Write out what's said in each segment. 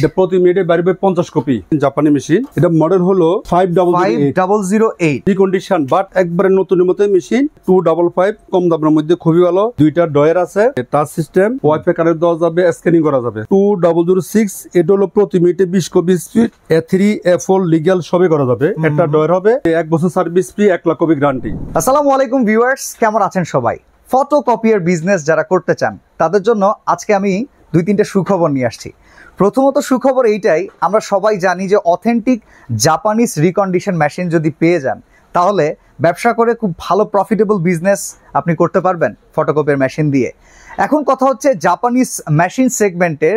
এটা প্রতি মিনিটে বাড়বে পঞ্চাশ কপি জাপানি মেশিন এটা মডেল হলো five double double zero eight but একবারে নতুনের মতো মেশিন টু ডাবল ফাইভ কম দামের মধ্যে খুবই ভালো দুইটা ডয়ের আছে তার সিস্টেম ওয়াইফে কানেক্ট দেওয়া যাবে স্ক্যানিং করা যাবে টু ডাবল জিরো সিক্স এটা হলো প্রতি মিনিটে বিশ copy speed A three A four legal সবই করা যাবে একটা ডয়ের হবে এক বছর সার্ভিস ফ্রি এক লাখ কপি গ্রান্টি আসসালামু আলাইকুম ভিউয়ার্স কেমন আছেন সবাই ফটো কপিয়ার বিজনেস যারা করতে চান তাদের জন্য আজকে আমি দুই তিনটা সুখবর নিয়ে আসছি প্রথমত সুখবর এইটাই আমরা সবাই জানি যে অথেন্টিক জাপানিজ রিকন্ডিশন মেশিন যদি পেয়ে যান তাহলে ব্যবসা করে খুব ভালো প্রফিটেবল বিজনেস আপনি করতে পারবেন ফটোকপির মেশিন দিয়ে এখন কথা হচ্ছে জাপানিজ মেশিন সেগমেন্টের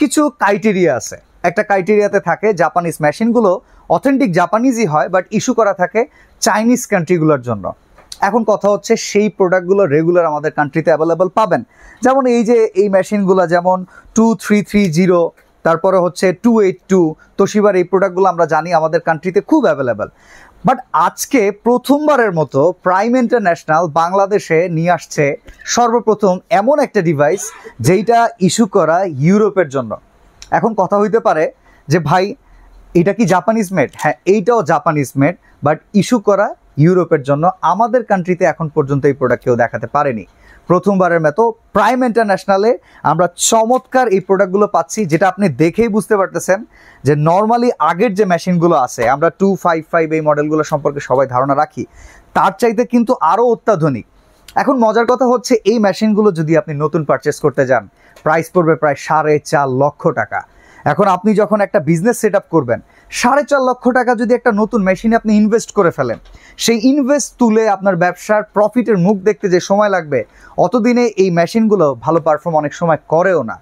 কিছু ক্রাইটেরিয়া আছে একটা ক্রাইটেরিয়াতে থাকে জাপানিজ মেশিনগুলো অথেন্টিক জাপানিজই হয় বাট ইস্যু করা থাকে চাইনিজ কান্ট্রিগুলোর জন্য এখন কথা হচ্ছে সেই প্রোডাক্টগুলো রেগুলার আমাদের কান্ট্রিতে অ্যাভেলেবেল পাবেন যেমন এই যে এই মেশিনগুলো যেমন টু থ্রি থ্রি জিরো তারপরে হচ্ছে টু এইট টু তোশিবার এই প্রোডাক্টগুলো আমরা জানি আমাদের কান্ট্রিতে খুব অ্যাভেলেবেল বাট আজকে প্রথমবারের মতো প্রাইম ইন্টারন্যাশনাল বাংলাদেশে নিয়ে আসছে সর্বপ্রথম এমন একটা ডিভাইস যেইটা ইস্যু করা ইউরোপের জন্য এখন কথা হইতে পারে যে ভাই এটা কি জাপানিজ মেড হ্যাঁ এইটাও জাপানিজ মেড বাট ইস্যু করা ইউরোপের জন্য আমাদের কান্ট্রিতে এখন পর্যন্ত এই প্রোডাক্ট কেউ দেখাতে পারেনি প্রথমবারের মতো প্রাইম ইন্টারন্যাশনালে আমরা চমৎকার এই প্রোডাক্টগুলো পাচ্ছি যেটা আপনি দেখেই বুঝতে পারতেছেন যে নর্মালি আগের যে মেশিনগুলো আছে আমরা টু ফাইভ ফাইভ এই মডেলগুলো সম্পর্কে সবাই ধারণা রাখি তার চাইতে কিন্তু আরও অত্যাধুনিক এখন মজার কথা হচ্ছে এই মেশিনগুলো যদি আপনি নতুন পারচেস করতে যান প্রাইস পড়বে প্রায় সাড়ে চার লক্ষ টাকা এখন আপনি যখন একটা বিজনেস সেট করবেন সাড়ে চার লক্ষ টাকা যদি একটা নতুন মেশিনে আপনি ইনভেস্ট করে ফেলেন সেই ইনভেস্ট তুলে আপনার ব্যবসার প্রফিটের মুখ দেখতে যে সময় লাগবে অতদিনে এই মেশিনগুলো ভালো পারফর্ম অনেক সময় করেও না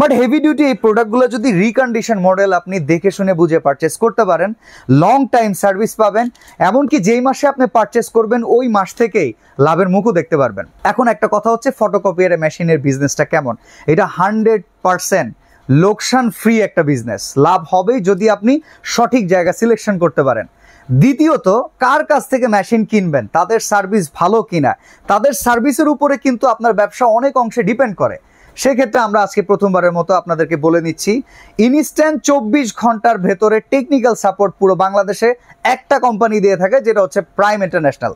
বাট হেভি ডিউটি এই প্রোডাক্টগুলো যদি রিকন্ডিশন মডেল আপনি দেখে শুনে বুঝে পারচেস করতে পারেন লং টাইম সার্ভিস পাবেন এমনকি যেই মাসে আপনি পারচেস করবেন ওই মাস থেকেই লাভের মুখও দেখতে পারবেন এখন একটা কথা হচ্ছে ফটোকপিয়ার মেশিনের বিজনেসটা কেমন এটা হান্ড্রেড পারসেন্ট লোকসান ফ্রি একটা বিজনেস লাভ হবেই যদি আপনি সঠিক জায়গা সিলেকশন করতে পারেন দ্বিতীয়ত কার কাছ থেকে মেশিন কিনবেন তাদের সার্ভিস ভালো কিনা তাদের সার্ভিসের উপরে কিন্তু আপনার ব্যবসা অনেক অংশে ডিপেন্ড করে সেক্ষেত্রে আমরা আজকে প্রথমবারের মতো আপনাদেরকে বলে নিচ্ছি ইনস্ট্যান্ট চব্বিশ ঘন্টার ভেতরে টেকনিক্যাল সাপোর্ট পুরো বাংলাদেশে একটা কোম্পানি দিয়ে থাকে যেটা হচ্ছে প্রাইম ইন্টারন্যাশনাল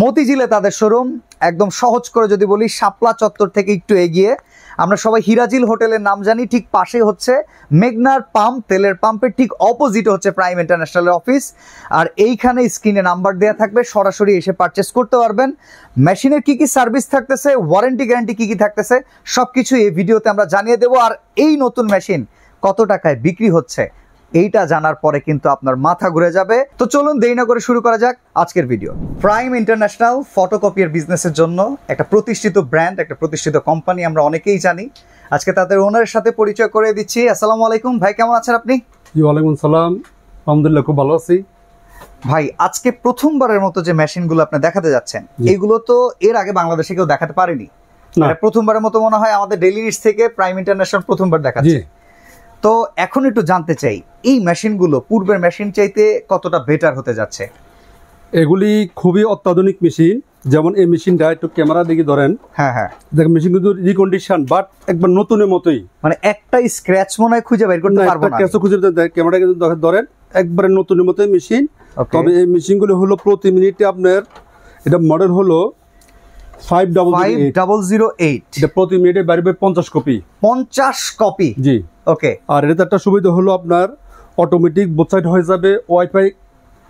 মতিঝিলে তাদের শোরুম একদম সহজ করে যদি বলি শাপলা চত্বর থেকে একটু এগিয়ে আমরা সবাই হিরাজিল হোটেলের নাম জানি ঠিক পাশে হচ্ছে মেঘনার পাম্প তেলের পাম্পের ঠিক অপোজিটে হচ্ছে প্রাইম ইন্টারন্যাশনালের অফিস আর এইখানে স্ক্রিনে নাম্বার দেওয়া থাকবে সরাসরি এসে পারচেস করতে পারবেন মেশিনের কি কি সার্ভিস থাকতেছে ওয়ারেন্টি গ্যারান্টি কি কি থাকতেছে সব কিছু এই ভিডিওতে আমরা জানিয়ে দেবো আর এই নতুন মেশিন কত টাকায় বিক্রি হচ্ছে এইটা জানার পরে কিন্তু আপনার মাথা ঘুরে যাবে তো চলুন দেরি না করে শুরু করা যাক আজকের ভিডিও প্রাইম ইন্টারন্যাশনাল ফটোকপিয়ার বিজনেসের জন্য একটা প্রতিষ্ঠিত ব্র্যান্ড একটা প্রতিষ্ঠিত কোম্পানি আমরা অনেকেই জানি আজকে তাদের ওনারের সাথে পরিচয় করে দিচ্ছি আসসালামু আলাইকুম ভাই কেমন আছেন আপনি জি ওয়ালাইকুম সালাম আলহামদুলিল্লাহ খুব ভালো আছি ভাই আজকে প্রথমবারের মতো যে মেশিনগুলো আপনি দেখাতে যাচ্ছেন এগুলো তো এর আগে বাংলাদেশে কেউ দেখাতে পারেনি মানে প্রথমবারের মতো মনে হয় আমাদের ডেলি থেকে প্রাইম ইন্টারন্যাশনাল প্রথমবার দেখাচ্ছে তো এখন একটু জানতে চাই এই মেশিনগুলো পূর্বের মেশিন চাইতে কতটা বেটার হতে যাচ্ছে এগুলি খুবই অত্যাধুনিক মেশিন যেমন এই মেশিনটা একটু ক্যামেরা দিকে ধরেন হ্যাঁ হ্যাঁ দেখেন মেশিন কিন্তু রিকন্ডিশন বাট একবার নতুনের মতোই মানে একটা স্ক্র্যাচ মনে হয় খুঁজে বের করতে পারবো না স্ক্র্যাচ খুঁজে ক্যামেরা কিন্তু ধরেন একবারে নতুনের মতোই মেশিন তবে এই মেশিনগুলো হলো প্রতি মিনিটে আপনার এটা মডেল হলো প্রতি মিনিটে বাড়বে পঞ্চাশ কপি পঞ্চাশ কপি জি ওকে আর এটা একটা সুবিধা হলো আপনার অটোমেটিক ওয়েবসাইট হয়ে যাবে ওয়াইফাই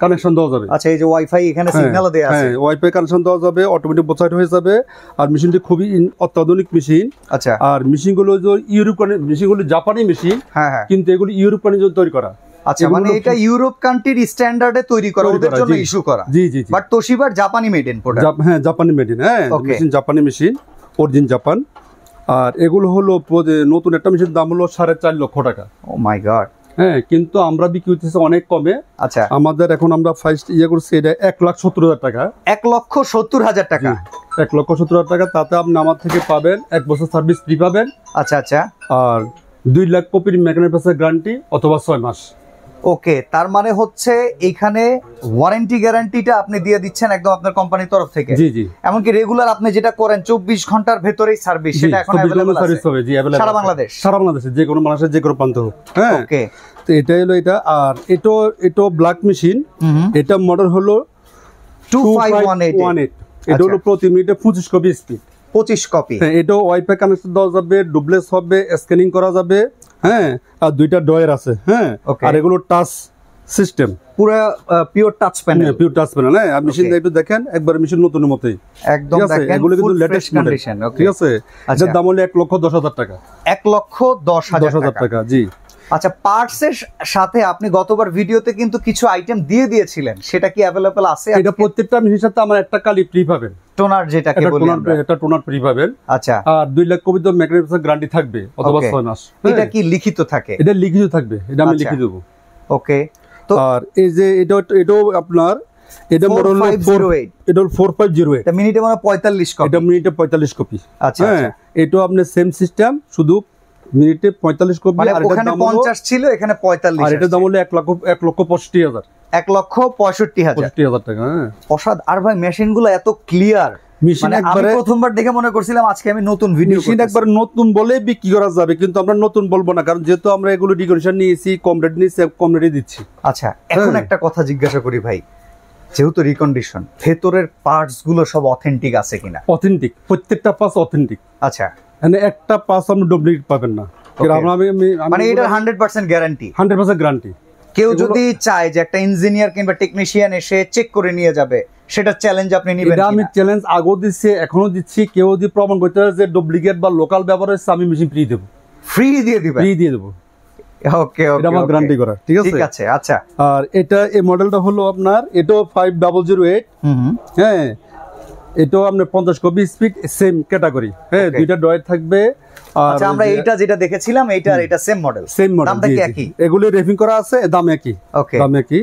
কানেকশন দেওয়া যাবে আচ্ছা এই যে ওয়াইফাই এখানে সিগন্যাল দেয়া আছে হ্যাঁ ওয়াইফাই কানেকশন দেওয়া যাবে অটোমেটিক ওয়েবসাইট হয়ে যাবে আর মেশিনটি খুবই অত্যাধুনিক মেশিন আচ্ছা আর মেশিনগুলো যে ইউরোপ মেশিনগুলো জাপানি মেশিন হ্যাঁ হ্যাঁ কিন্তু এগুলো ইউরোপ কানে তৈরি করা আচ্ছা মানে এটা ইউরোপ কান্ট্রির স্ট্যান্ডার্ডে তৈরি করা ওদের জন্য ইস্যু করা জি জি বাট তোশিবার জাপানি মেডেন ইন প্রোডাক্ট হ্যাঁ জাপানি মেডেন হ্যাঁ মেশিন জাপানি মেশিন অরিজিন জাপান আর এগুলো হলো নতুন একটা মেশিন দাম হলো সাড়ে চার লক্ষ টাকা ও মাই গড হ্যাঁ কিন্তু আমরা বিক্রি হতেছে অনেক কমে আচ্ছা আমাদের এখন আমরা ফার্স্ট ইয়ে করছি এটা এক লাখ সত্তর হাজার টাকা এক লক্ষ সত্তর হাজার টাকা এক লক্ষ সত্তর হাজার টাকা তাতে আপনি আমার থেকে পাবেন এক বছর সার্ভিস ফ্রি পাবেন আচ্ছা আচ্ছা আর দুই লাখ কপির মেকানিক গ্যারান্টি অথবা ছয় মাস ওকে তার মানে হচ্ছে এখানে ওয়ারেন্টি গ্যারান্টিটা আপনি দিয়ে দিচ্ছেন একদম আপনার কোম্পানির তরফ থেকে জি জি এমনকি রেগুলার আপনি যেটা করেন চব্বিশ ঘন্টার ভেতরেই সার্ভিস সেটা এখন সার্ভিস হবে জি সারা বাংলাদেশ সারা বাংলাদেশে যে কোনো মানুষের যে কোনো প্রান্ত হোক হ্যাঁ ওকে তো এটা হলো এটা আর এটো এটো ব্ল্যাক মেশিন এটা মডেল হলো two one eight one eight এটা হলো আচ্ছা। প্রতি মিনিটে পঁচিশ কপি স্পিড পঁচিশ কপি হ্যাঁ ওয়াইফাই কানেকশন দেওয়া যাবে ডুবলেস হবে স্ক্যানিং করা যাবে হ্যাঁ আর দুইটা ডয়ের আছে হ্যাঁ আর এগুলো টাচ সিস্টেম পুরো pure touch panel pure touch panel হ্যাঁ আর মেশিনটা একটু দেখেন একবার মেশিন নতুন মতই একদম দেখেন এগুলো কিন্তু লেটেস্ট কন্ডিশন ঠিক আছে আচ্ছা দাম হলো এক লক্ষ দশ হাজার টাকা এক লক্ষ দশ হাজার টাকা জি আচ্ছা পার্টস এর সাথে আপনি গতবার ভিডিওতে কিন্তু কিছু আইটেম দিয়ে দিয়েছিলেন সেটা কি অ্যাভেলেবল আছে এটা প্রত্যেকটা মিশির সাথে আমার একটা কালি ফ্রি পাবেন টোনার যেটাকে বলি আমরা এটা টোনার ফ্রি পাবেন আচ্ছা আর 2 লাখ কপি তো ম্যাগনেটিক গ্যারান্টি থাকবে অথবা 6 মাস হ্যাঁ। এটা কি লিখিত থাকে এটা লিখিত থাকবে এটা আমি আচ্ছা। লিখে দেব ওকে তো আর এই যে এটা এটাও আপনার এটা মডেল 408 এটা 4508 এটা মিনিটে মানে 45 কপি এটা মিনিটে 45 কপি আচ্ছা এটা আপনি সেম সিস্টেম শুধু মিনিটে পঁয়তাল্লিশ কপি মানে ওখানে পঞ্চাশ ছিল এখানে পঁয়তাল্লিশ আর এটার দাম হলো এক লক্ষ এক লক্ষ হাজার এক লক্ষ পঁয়ষট্টি হাজার টাকা হ্যাঁ। আর ভাই মেশিন গুলো এত ক্লিয়ার মেশিন একবারে প্রথমবার দেখে মনে করছিলাম আজকে আমি নতুন ভিডিও মেশিন একবার নতুন বলে বিক্রি করা যাবে কিন্তু আমরা নতুন বলবো না কারণ যেহেতু আমরা এগুলো ডিকোরেশন নিয়েছি কম রেট নিয়েছি কম রেটে দিচ্ছি আচ্ছা এখন হ্যাঁ। একটা কথা জিজ্ঞাসা করি ভাই যেহেতু রিকন্ডিশন ভেতরের পার্টস গুলো সব অথেন্টিক আছে কিনা অথেন্টিক প্রত্যেকটা পার্টস অথেন্টিক আচ্ছা মানে একটা পাস আপনি ডুপ্লিকেট পাবেন না মানে এটা গ্যারান্টি গ্যারান্টি কেউ যদি চায় যে একটা ইঞ্জিনিয়ার কিংবা টেকনিশিয়ান এসে চেক করে নিয়ে যাবে সেটা চ্যালেঞ্জ আপনি নেবেন আমি চ্যালেঞ্জ আগেও দিচ্ছি এখনো দিচ্ছি কেউ যদি প্রমাণ করতে যে ডুপ্লিকেট বা লোকাল ব্যবহার হচ্ছে আমি মেশিন ফ্রি দেবো ফ্রি দিয়ে দিবেন ফ্রি দিয়ে দেবো ওকে ওকে এটা আমার গ্যারান্টি করা ঠিক আছে ঠিক আছে আচ্ছা আর এটা এই মডেলটা হলো আপনার এটাও ফাইভ ডাবল জিরো এইট হ্যাঁ এটাও আপনার পঞ্চাশ কপি স্পিড সেম ক্যাটাগরি হ্যাঁ দুইটা ডয়ের থাকবে আচ্ছা আমরা এইটা যেটা দেখেছিলাম এইটা আর এটা সেম মডেল সেম মডেল দামটা একই এগুলো রেফিং করা আছে দাম একই ওকে দাম একই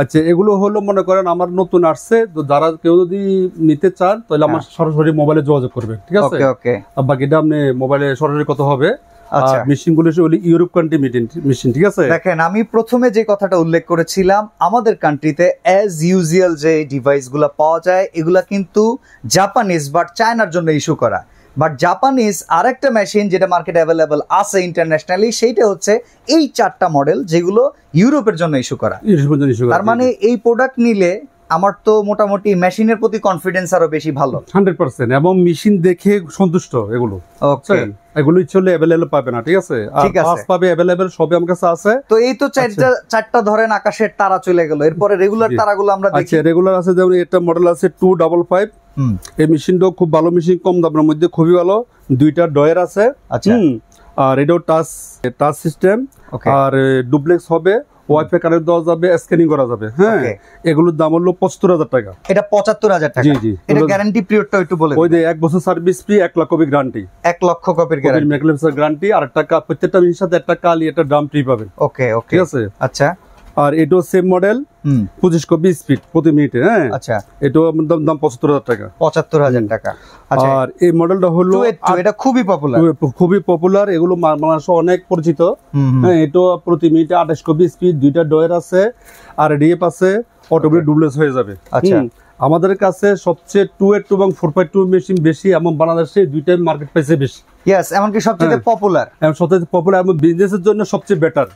আচ্ছা এগুলো হলো মনে করেন আমার নতুন আসছে তো যারা কেউ যদি নিতে চান তাহলে আমার হ্যাঁ। সরাসরি মোবাইলে যোগাযোগ করবে ঠিক আছে ওকে বাকিটা আপনি মোবাইলে সরাসরি কত হবে আচ্ছা। আমাদের কান্ট্রিতে অ্যাজ যে ডিভাইস পাওয়া যায় এগুলা কিন্তু জাপানিজ চায়নার জন্য ইস্যু করা বাট জাপানিজ মেশিন যেটা মার্কেট আছে ইন্টারন্যাশনালি সেইটা হচ্ছে এই চারটা মডেল যেগুলো ইউরোপের জন্য ইস্যু করা তার মানে এই প্রোডাক্ট নিলে আমার তো মোটামুটি মেশিনের প্রতি কনফিডেন্স আরো বেশি ভালো হান্ড্রেড এবং মেশিন দেখে সন্তুষ্ট এগুলো এগুলো ইচ্ছে হলে অ্যাভেলেবল পাবে না ঠিক আছে আর আছে পাবে অ্যাভেলেবল সবই আমার কাছে আছে তো এই তো চারটা আচ্ছা। চারটা ধরেন আকাশের তারা চলে গেল এরপরে রেগুলার তারাগুলো আমরা দেখি আচ্ছা রেগুলার আছে যেমন একটা মডেল আছে 255 এই মেশিনটাও খুব ভালো মেশিন কম দামের মধ্যে খুবই ভালো দুইটা ডয়ের আছে আচ্ছা আর এটাও টাচ টাচ সিস্টেম আর ডুপ্লেক্স হবে ওয়াইফে দেওয়া যাবে স্ক্যানিং করা যাবে হ্যাঁ এগুলোর দাম হলো পঁচাত্তর হাজার টাকা এটা পঁচাত্তর হাজার টাকা জি জি এটা গ্যারান্টি পিরিয়ডটা একটু বলে ওই যে এক বছর সার্ভিস ফ্রি এক লক্ষ কপি গ্যারান্টি এক লক্ষ কপির গ্যারান্টি গ্যারান্টি আর একটা প্রত্যেকটা জিনিসের সাথে একটা কালি একটা ড্রাম ফ্রি পাবেন ওকে ওকে ঠিক আছে আচ্ছা আর এটো সেম মডেল পঁচিশ কপি স্পিড প্রতি মিনিটে হ্যাঁ আচ্ছা এটো দাম দাম পঁচাত্তর হাজার টাকা পঁচাত্তর হাজার টাকা আচ্ছা। আর এই মডেলটা হলো এটা খুবই পপুলার খুবই পপুলার এগুলো মানুষ অনেক পরিচিত হ্যাঁ এটো প্রতি মিনিটে আঠাশ কপি স্পিড দুইটা ডয়ের আছে আর ডিএফ আছে অটোমেটিক ডুবলেস হয়ে যাবে আচ্ছা আমাদের কাছে সবচেয়ে টু এর টু এবং ফোর পয়েন্ট টু মেশিন বেশি এবং বাংলাদেশে দুইটাই মার্কেট প্রাইসে বেশি ইয়েস এমনকি সবচেয়ে পপুলার হ্যাঁ। এবং সবচেয়ে পপুলার এবং বিজনেসের জন্য সবচেয়ে বেটার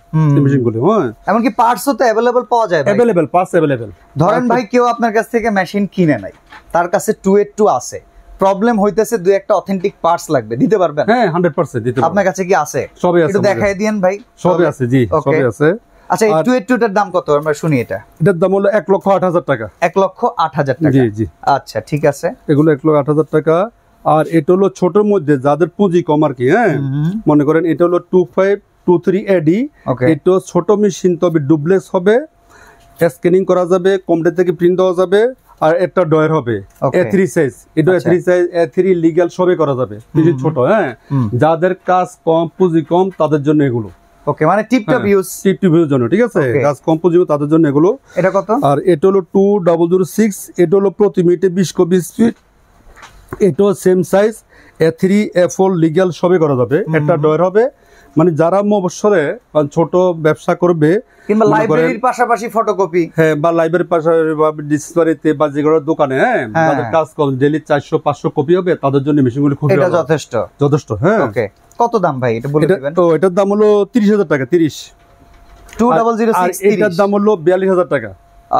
মেশিনগুলো হ্যাঁ এমনকি পার্টস তো অ্যাভেলেবল পাওয়া যায় অ্যাভেলেবল পার্টস অ্যাভেলেবল ধরেন ভাই কেউ আপনার কাছ থেকে মেশিন কিনে নাই তার কাছে টু এর টু আছে প্রবলেম হইতেছে দুই একটা অথেন্টিক পার্টস লাগবে দিতে পারবেন হ্যাঁ 100% দিতে আপনার কাছে কি আছে সবই আছে একটু দেখায় দেন ভাই সবই আছে জি সবই আছে আচ্ছা এই টুয়েট টুটার দাম কত আমরা শুনি এটা এটার দাম হলো এক লক্ষ আট হাজার টাকা এক লক্ষ আট হাজার টাকা জি জি আচ্ছা ঠিক আছে এগুলো এক লক্ষ আট হাজার টাকা আর এটা হলো ছোট মধ্যে যাদের পুঁজি কম আর কি হ্যাঁ মনে করেন এটা হলো two five two three AD এটা ছোট মেশিন তবে ডুপ্লেক্স হবে স্ক্যানিং করা যাবে কম্পিউটার থেকে প্রিন্ট দেওয়া যাবে আর একটা ডয়ের হবে এ থ্রি সাইজ এটা A three size A three legal সবই করা যাবে ছোট হ্যাঁ যাদের কাজ কম পুঁজি কম তাদের জন্য এগুলো ওকে মানে tip top use tip top use জন্য ঠিক আছে গাছ কম তাদের জন্য এগুলো এটা কত আর এটা হলো টু ডাবল জিরো সিক্স এটা হলো প্রতি মিনিটে বিশ কপি স্পিড এটাও same size A three A four legal সবই করা যাবে একটা ডয়ের হবে মানে যারা মবসরে ছোট ব্যবসা করবে কিংবা লাইব্রেরির পাশাপাশি ফটোকপি হ্যাঁ বা লাইব্রেরির পাশাপাশি বা ডিসপ্লেতে বা যে কোনো দোকানে হ্যাঁ, হ্যাঁ, হ্যাঁ। তাদের কাজ কম ডেলি চারশো পাঁচশো কপি হবে তাদের জন্য মেশিনগুলি খুব যথেষ্ট যথেষ্ট হ্যাঁ কত দাম ভাই এটা বলে তো এটার দাম হলো তিরিশ হাজার টাকা তিরিশ টু ডাবল জিরো সিক্স এটার দাম হলো বিয়াল্লিশ হাজার টাকা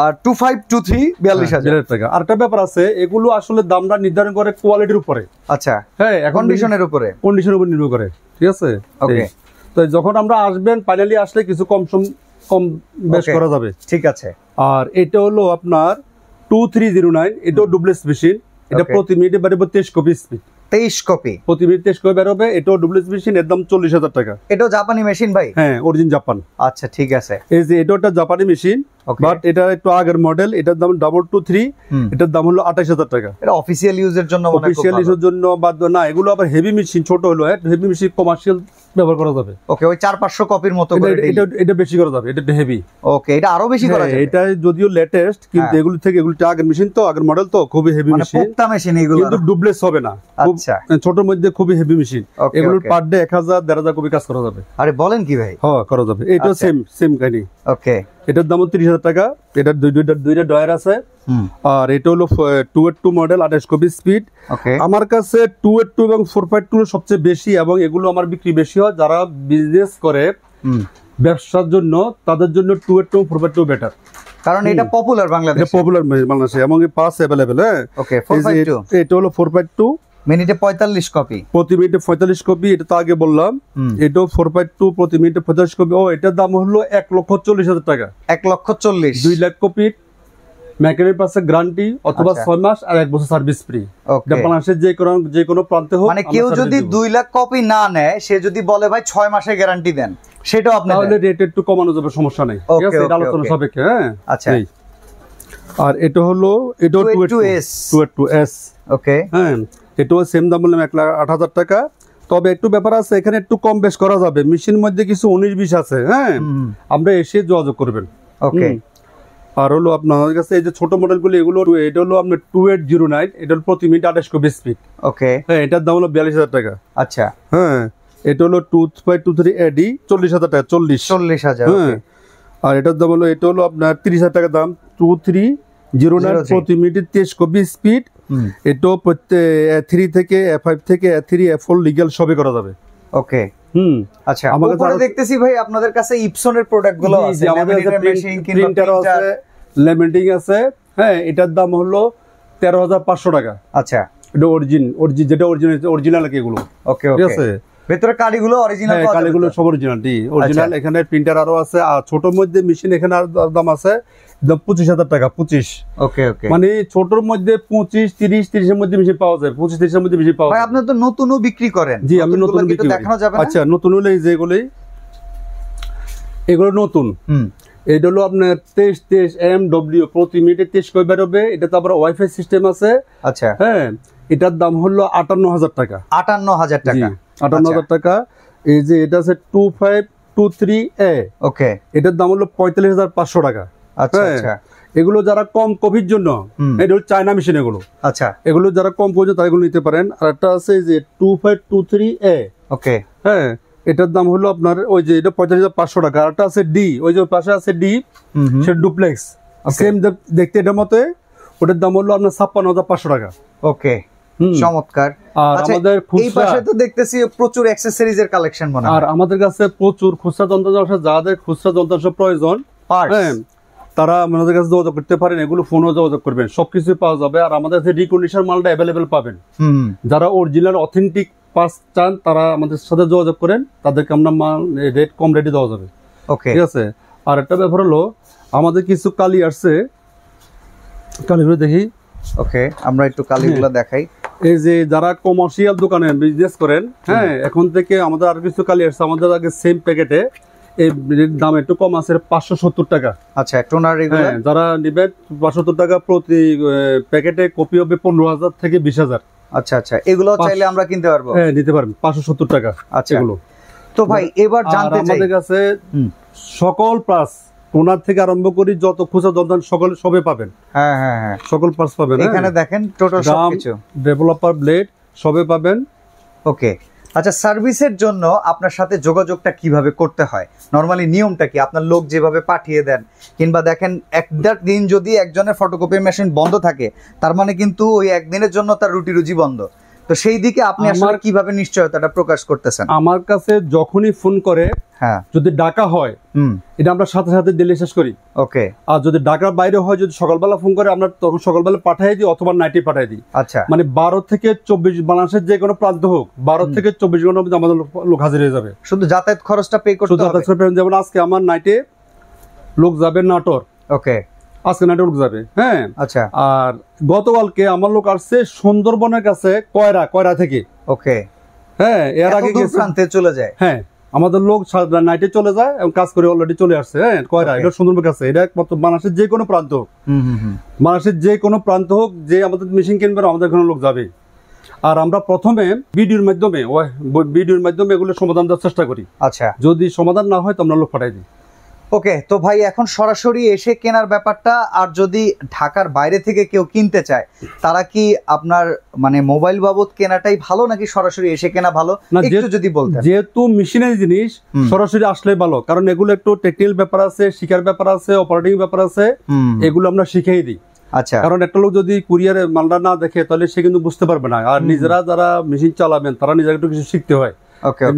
আর টু ফাইভ টু থ্রি বিয়াল্লিশ হ্যাঁ, হাজার টাকা আর একটা ব্যাপার আছে এগুলো আসলে দামটা নির্ধারণ করে কোয়ালিটির উপরে আচ্ছা হ্যাঁ কন্ডিশনের উপরে কন্ডিশনের উপর নির্ভর করে ঠিক আছে ওকে তো যখন আমরা আসবেন ফাইনালি আসলে কিছু কম কম বেশ করা যাবে ঠিক আছে আর এটা হলো আপনার টু থ্রি জিরো নাইন এটাও ডুবলেস মেশিন এটা প্রতি মিনিটে বেরোবে তেইশ কপি স্পিড তেইশ কপি প্রতি মিনিট তেইশ কপি বেরোবে এটাও ডুবলেস মেশিন একদম চল্লিশ হাজার টাকা এটাও জাপানি মেশিন ভাই হ্যাঁ অরিজিন জাপান আচ্ছা ঠিক আছে এই যে এটা একটা জাপানি মেশিন বাট এটা একটু আগের মডেল এটার দাম ডাবল টু থ্রি এটার দাম হলো আঠাশ হাজার টাকা এটা অফিসিয়াল ইউজের জন্য অফিসিয়াল ইউজের জন্য না এগুলো আবার হেভি মেশিন ছোট হলো হেভি মেশিন কমার্শিয়াল ব্যবহার করা যাবে ওকে ওই চার পাঁচশো কপির মতো এটা বেশি করা যাবে এটা হেভি ওকে এটা আরো বেশি করা হ্যাঁ, যাবে এটা যদিও লেটেস্ট কিন্তু হ্যাঁ। এগুলো থেকে এগুলো আগের মেশিন তো আগের মডেল তো খুবই হেভি মেশিন মানে পোক্তা মেশিন এগুলো কিন্তু হবে না আচ্ছা ছোটর মধ্যে খুবই হেভি মেশিন এগুলো পার ডে এক হাজার দেড় হাজার কপি কাজ করা যাবে আরে বলেন কি ভাই হ্যাঁ করা যাবে এটা সেম সেম কাহিনী ওকে এটার দাম তিরিশ হাজার টাকা এটার দুই দুইটা দুইটা ডয়ার আছে আর এটা হলো টু এর টু মডেল আঠাশ কপি স্পিড আমার কাছে টু এর টু এবং ফোর ফাইভ টু সবচেয়ে বেশি এবং এগুলো আমার বিক্রি বেশি হয় যারা বিজনেস করে ব্যবসার জন্য তাদের জন্য টু এর two four five two better কারণ এটা পপুলার বাংলাদেশে পপুলার বাংলাদেশে এবং পাস অ্যাভেলেবেল হ্যাঁ এটা হলো ফোর ফাইভ টু মিনিটে পঁয়তাল্লিশ কপি প্রতি মিনিটে পঁয়তাল্লিশ কপি এটা তো আগে বললাম এটাও ফোর পয়েন্ট টু প্রতি মিনিটে পঁয়তাল্লিশ কপি ও এটার দাম হলো এক লক্ষ চল্লিশ হাজার টাকা এক লক্ষ চল্লিশ দুই লাখ কপি মেকানিক পাশে গ্যারান্টি অথবা আচ্ছা। ছয় মাস আর এক বছর সার্ভিস ফ্রি বাংলাদেশের যে কোনো যে কোনো প্রান্তে হোক মানে কেউ যদি দুই লাখ কপি না নেয় সে যদি বলে ভাই ছয় মাসের গ্যারান্টি দেন সেটাও আপনার তাহলে রেট একটু কমানো যাবে সমস্যা নেই ঠিক আছে এটা আলোচনা সাপেক্ষে হ্যাঁ আচ্ছা আর এটা হলো এটা two S two S okay হ্যাঁ এটাও সেম দাম বললাম এক লাখ আট হাজার টাকা তবে একটু ব্যাপার আছে এখানে একটু কম বেশ করা যাবে মেশিন মধ্যে কিছু উনিশ বিশ আছে হ্যাঁ আমরা এসে যোগাযোগ করবেন ওকে আর হলো আপনার কাছে এই যে ছোট মডেলগুলো এগুলো এটা হলো আপনার টু এইট জিরো নাইন এটা হলো প্রতি মিনিট আঠাশ কপি স্পিড ওকে হ্যাঁ এটার দাম হলো বিয়াল্লিশ হাজার টাকা আচ্ছা হ্যাঁ এটা হলো two by two three AD চল্লিশ হাজার টাকা চল্লিশ চল্লিশ হাজার হ্যাঁ আর এটার দাম হলো এটা হলো আপনার তিরিশ হাজার টাকা দাম টু থ্রি জিরো প্রতি মিনিটে তেইশ কপি স্পিড এটাও প্রত্যেক থ্রি থেকে ফাইভ থেকে থ্রি এ ফোর লিগেল সবই করা যাবে ওকে হুম আচ্ছা আমাদের দেখতেছি ভাই আপনাদের কাছে ইপসনের প্রোডাক্ট গুলো আছে আমাদের কাছে প্রিন্টার আছে লেমেন্টিং আছে হ্যাঁ এটার দাম হলো তেরো হাজার পাঁচশো টাকা আচ্ছা এটা অরিজিন অরিজিন যেটা অরিজিন অরিজিনাল এগুলো ওকে ঠিক আছে ভিতরে কালিগুলো অরিজিনাল হ্যাঁ, কালিগুলো সব অরিজিনাল ডি অরিজিনাল এখানে প্রিন্টার আরো আছে আর ছোট মধ্যে মেশিন এখানে আর দাম আছে একদম পঁচিশ হাজার টাকা পঁচিশ ওকে ওকে মানে ছোটর মধ্যে পঁচিশ তিরিশ তিরিশের মধ্যে মেশিন পাওয়া যায় পঁচিশ তিরিশের মধ্যে মেশিন পাওয়া যায় আপনি তো নতুনও বিক্রি করেন জি আমি নতুন বিক্রি দেখানো যাবে আচ্ছা নতুন হলে যেগুলি এগুলো নতুন এটা হলো আপনার তেইশ তেইশ এম ডব্লিউ প্রতি মিনিটে তেইশ কয় বেরোবে এটা তো আবার ওয়াইফাই সিস্টেম আছে আচ্ছা হ্যাঁ এটার দাম হলো আটান্ন হাজার টাকা আটান্ন হাজার টাকা আটান্ন হাজার আচ্ছা। টাকা এই যে এটা আছে two five two three A okay এটার দাম হলো পঁয়তাল্লিশ হাজার পাঁচশো টাকা আচ্ছা, হ্যাঁ। আচ্ছা। এগুলো যারা কম কপির জন্য এটা হলো চায়না মেশিন এগুলো আচ্ছা এগুলো যারা কম কফির তারা এগুলো নিতে পারেন আর একটা আছে যে two five two three A okay হ্যাঁ এটার দাম হলো আপনার ওই যে এটা পঁয়তাল্লিশ হাজার পাঁচশো টাকা আর একটা আছে ডি ওই যে পাশে আছে ডি সেটা ডুপ্লেক্স সেম দেখতে এটার মতে ওটার দাম হলো আপনার ছাপ্পান্ন হাজার পাঁচশো টাকা ওকে চমৎকার আর আচ্ছা, এই পাশে তো দেখতেছি প্রচুর অ্যাকসেসরিজ এর কালেকশন মনে আর আমাদের কাছে প্রচুর খুচরা যন্ত্রাংশ যাদের খুচরা যন্ত্রাংশ প্রয়োজন হ্যাঁ, তারা আমাদের কাছে যোগাযোগ করতে পারেন এগুলো ফোনও যোগাযোগ করবেন সবকিছু পাওয়া যাবে আর আমাদের কাছে রিকন্ডিশন মালটা অ্যাভেলেবেল পাবেন যারা অরিজিনাল অথেন্টিক পাস চান তারা আমাদের সাথে যোগাযোগ করেন তাদেরকে আমরা মাল রেট কম রেটে দেওয়া যাবে ওকে ঠিক আছে আর একটা ব্যাপার হলো আমাদের কিছু কালি আসছে কালিগুলো দেখি ওকে আমরা একটু কালিগুলো হ্যাঁ। দেখাই এই যে যারা কমার্শিয়াল দোকানে বিজনেস করেন হ্যাঁ এখন থেকে আমাদের আর কিছু কালি আমাদের আগে সেম প্যাকেটে এই দাম একটু কম আছে পাঁচশো সত্তর টাকা আচ্ছা হ্যাঁ, যারা নেবেন পাঁচশো সত্তর টাকা প্রতি প্যাকেটে কপি হবে পনেরো হাজার থেকে বিশ হাজার আচ্ছা আচ্ছা এগুলো চাইলে আমরা কিনতে পারবো হ্যাঁ নিতে পারবেন পাঁচশো সত্তর টাকা আচ্ছা এগুলো তো ভাই এবার জানতে চাই আমাদের কাছে সকল প্লাস ওনার থেকে আরম্ভ করি যত খোঁজা যন্ত্রণ সকল সবে পাবেন হ্যাঁ হ্যাঁ হ্যাঁ সকল পার্স পাবেন হ্যাঁ। এখানে দেখেন টোটাল সবকিছু ডেভেলপার ব্লেড সবে পাবেন ওকে আচ্ছা সার্ভিসের জন্য আপনার সাথে যোগাযোগটা কিভাবে করতে হয় নর্মালি নিয়মটা কি আপনার লোক যেভাবে পাঠিয়ে দেন কিংবা দেখেন একটা দিন যদি একজনের ফটোকপি মেশিন বন্ধ থাকে তার মানে কিন্তু ওই একদিনের জন্য তার রুটি রুজি বন্ধ তো সেই দিকে আপনি আমার কিভাবে নিশ্চয়তাটা প্রকাশ করতেছেন আমার কাছে যখনই ফোন করে হ্যাঁ। যদি ডাকা হয় এটা আমরা সাথে সাথে ডেলি শেষ করি ওকে আর যদি ডাকার বাইরে হয় যদি সকালবেলা ফোন করে আমরা তখন সকালবেলা পাঠাই দিই অথবা নাইটে পাঠাই দিই আচ্ছা মানে বারো থেকে চব্বিশ বাংলাদেশের যে কোনো প্রান্ত হোক বারো থেকে চব্বিশ ঘন্টা মধ্যে আমাদের লোক হাজির হয়ে যাবে শুধু যাতায়াত খরচটা পে করতে যাতায়াত খরচ যেমন আজকে আমার নাইটে লোক যাবে নাটোর ওকে আজকে নাটোর লোক যাবে হ্যাঁ আচ্ছা আর গতকালকে আমার লোক আসছে সুন্দরবনের কাছে কয়রা কয়রা থেকে ওকে হ্যাঁ এর আগে চলে যায় হ্যাঁ আমাদের লোক নাইটে চলে যায় এবং কাজ করে অলরেডি চলে আসছে হ্যাঁ কয়রা এটা সুন্দরবন কাছে এটা একমাত্র বাংলাদেশের যে কোনো প্রান্ত হোক মানুষের যে কোনো প্রান্ত হোক যে আমাদের মেশিন কিনবে আমাদের এখানে লোক যাবে আর আমরা প্রথমে বিডিওর মাধ্যমে বিডিওর মাধ্যমে এগুলো সমাধান দেওয়ার চেষ্টা করি আচ্ছা যদি সমাধান না হয় তো আমরা লোক পাঠাই দিই ওকে তো ভাই এখন সরাসরি এসে কেনার ব্যাপারটা আর যদি ঢাকার বাইরে থেকে কেউ কিনতে চায় তারা কি আপনার মানে মোবাইল বাবদ কেনাটাই ভালো নাকি সরাসরি এসে কেনা ভালো একটু যদি বলতে যেহেতু মেশিনের জিনিস সরাসরি আসলে ভালো কারণ এগুলো একটু টেকনিক্যাল ব্যাপার আছে শিকার ব্যাপার আছে অপারেটিং ব্যাপার আছে এগুলো আমরা শিখেই দিই আচ্ছা কারণ একটা লোক যদি কুরিয়ারে মালটা না দেখে তাহলে সে কিন্তু বুঝতে পারবে না আর নিজেরা যারা মেশিন চালাবেন তারা নিজেরা একটু কিছু শিখতে হয়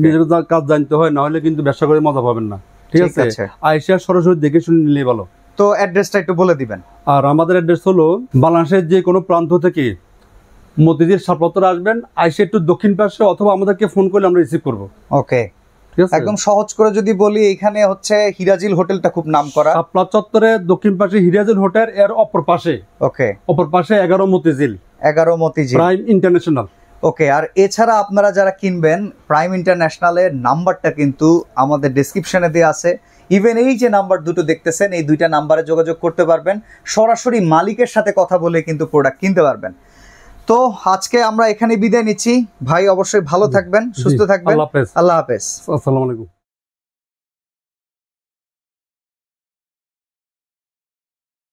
নিজের কাজ জানতে হয় না হলে কিন্তু ব্যবসা করে মজা পাবেন না ঠিক আছে আইসা সরাসরি দেখে শুনে নিলে ভালো তো অ্যাড্রেসটা একটু বলে দিবেন আর আমাদের অ্যাড্রেস হলো বাংলাদেশের যে কোনো প্রান্ত থেকে মতিঝিল সাপতরা আসবেন আইসা একটু দক্ষিণ পাশে অথবা আমাদেরকে ফোন করলে আমরা রিসিভ করব ওকে একদম সহজ করে যদি বলি এখানে হচ্ছে হিরাজিল হোটেলটা খুব নাম করা সাপলা চত্বরে দক্ষিণ পাশে হিরাজিল হোটেল এর অপর পাশে ওকে অপর পাশে এগারো মতিজিল এগারো মতিজিল প্রাইম ইন্টারন্যাশনাল ওকে আর এছাড়া আপনারা যারা কিনবেন প্রাইম ইন্টারন্যাশনালের নাম্বারটা কিন্তু আমাদের ডিসক্রিপশনে দেওয়া আছে ইভেন এই যে নাম্বার দুটো দেখতেছেন এই দুইটা নাম্বারে যোগাযোগ করতে পারবেন সরাসরি মালিকের সাথে কথা বলে কিন্তু প্রোডাক্ট কিনতে পারবেন তো আজকে আমরা এখানে বিদায় নিচ্ছি ভাই অবশ্যই ভালো থাকবেন সুস্থ থাকবেন আল্লাহ হাফেজ আসসালামু আলাইকুম